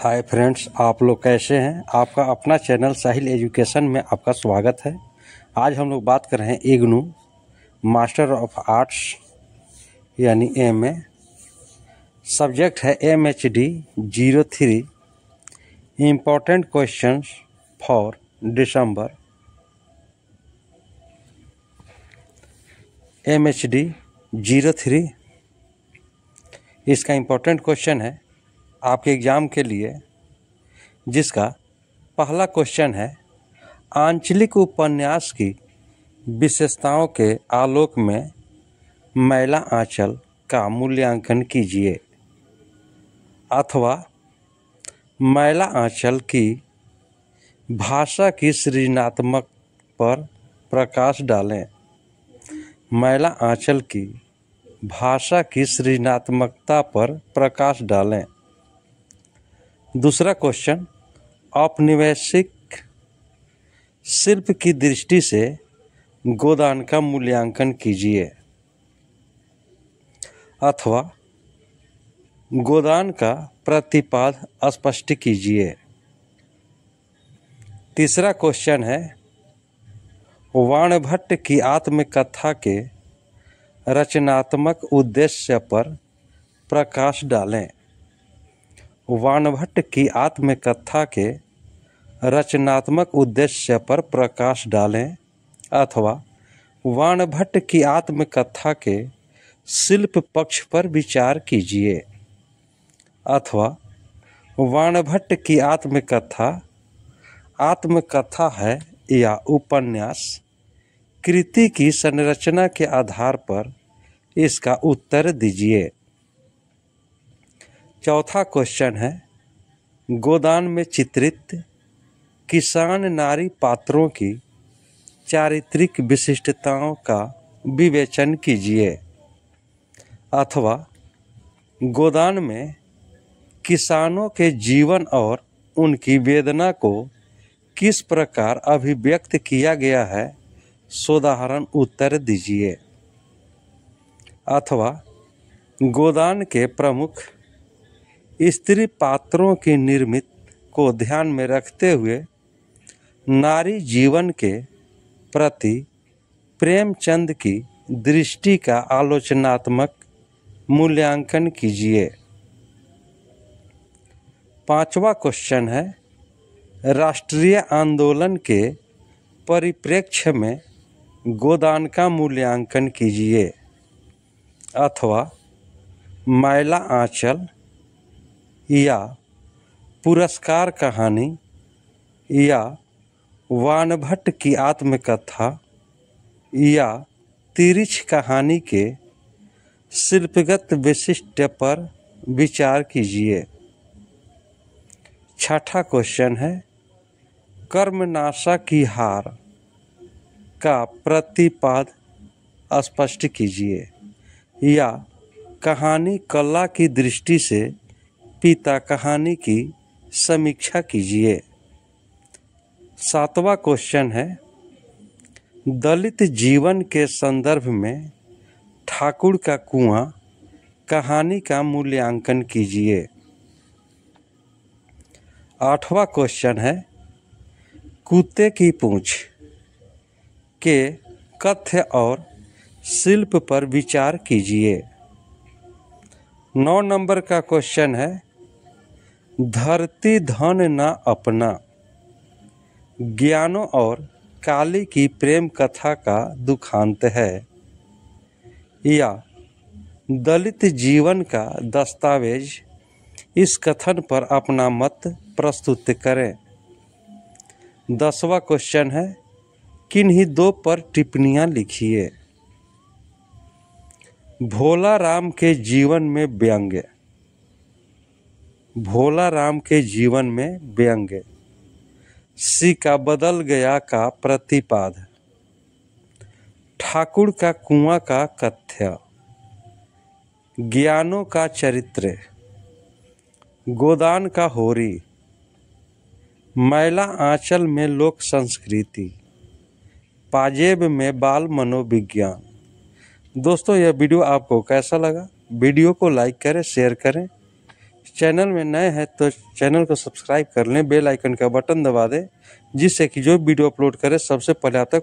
hi friends आप लोग कैसे हैं आपका अपना चैनल साहिल एजुकेशन में आपका स्वागत है आज हम लोग बात कर रहे हैं इग्नू मास्टर ऑफ आर्ट्स यानी एम ए सब्जेक्ट है M H D zero three important question for December M H D zero three इसका इम्पोर्टेंट क्वेश्चन है आपके एग्ज़ाम के लिए जिसका पहला क्वेश्चन है आंचलिक उपन्यास की विशेषताओं के आलोक में मैला आंचल का मूल्यांकन कीजिए अथवा मैला आंचल की भाषा की सृजनात्मक पर प्रकाश डालें मैला आंचल की भाषा की सृजनात्मकता पर प्रकाश डालें दूसरा क्वेश्चन औपनिवेशिक शिल्प की दृष्टि से गोदान का मूल्यांकन कीजिए अथवा गोदान का प्रतिपाद स्पष्ट कीजिए तीसरा क्वेश्चन है वाणभट्ट की आत्मकथा के रचनात्मक उद्देश्य पर प्रकाश डालें वानभट्ट की आत्मकथा के रचनात्मक उद्देश्य पर प्रकाश डालें अथवा वानभट्ट की आत्मकथा के शिल्प पक्ष पर विचार कीजिए अथवा वाणभट्ट की आत्मकथा आत्मकथा है या उपन्यास कृति की संरचना के आधार पर इसका उत्तर दीजिए चौथा क्वेश्चन है गोदान में चित्रित किसान नारी पात्रों की चारित्रिक विशिष्टताओं का विवेचन कीजिए अथवा गोदान में किसानों के जीवन और उनकी वेदना को किस प्रकार अभिव्यक्त किया गया है सोदाहरण उत्तर दीजिए अथवा गोदान के प्रमुख स्त्री पात्रों की निर्मित को ध्यान में रखते हुए नारी जीवन के प्रति प्रेमचंद की दृष्टि का आलोचनात्मक मूल्यांकन कीजिए पांचवा क्वेश्चन है राष्ट्रीय आंदोलन के परिप्रेक्ष्य में गोदान का मूल्यांकन कीजिए अथवा मैला आंचल या पुरस्कार कहानी या वानभट्ट की आत्मकथा या तिरिछ कहानी के शिल्पगत विशिष्ट पर विचार कीजिए छठा क्वेश्चन है कर्मनाशा की हार का प्रतिपाद स्पष्ट कीजिए या कहानी कला की दृष्टि से पिता कहानी की समीक्षा कीजिए सातवां क्वेश्चन है दलित जीवन के संदर्भ में ठाकुर का कुआं कहानी का मूल्यांकन कीजिए आठवां क्वेश्चन है कुत्ते की पूंछ के कथ्य और शिल्प पर विचार कीजिए नौ नंबर का क्वेश्चन है धरती धन न अपना ज्ञानों और काली की प्रेम कथा का दुखांत है या दलित जीवन का दस्तावेज इस कथन पर अपना मत प्रस्तुत करें दसवा क्वेश्चन है किन्हीं दो पर टिप्पणियां लिखिए भोला राम के जीवन में व्यंग्य भोला राम के जीवन में व्यंग्य सी का बदल गया का प्रतिपाद ठाकुर का कुआं का कथ्य ज्ञानों का चरित्र गोदान का होरी मैला आंचल में लोक संस्कृति पाजेब में बाल मनोविज्ञान दोस्तों यह वीडियो आपको कैसा लगा वीडियो को लाइक करें शेयर करें चैनल में नए हैं तो चैनल को सब्सक्राइब कर लें बेल आइकन का बटन दबा दें जिससे कि जो वीडियो अपलोड करें सबसे पहले आप तक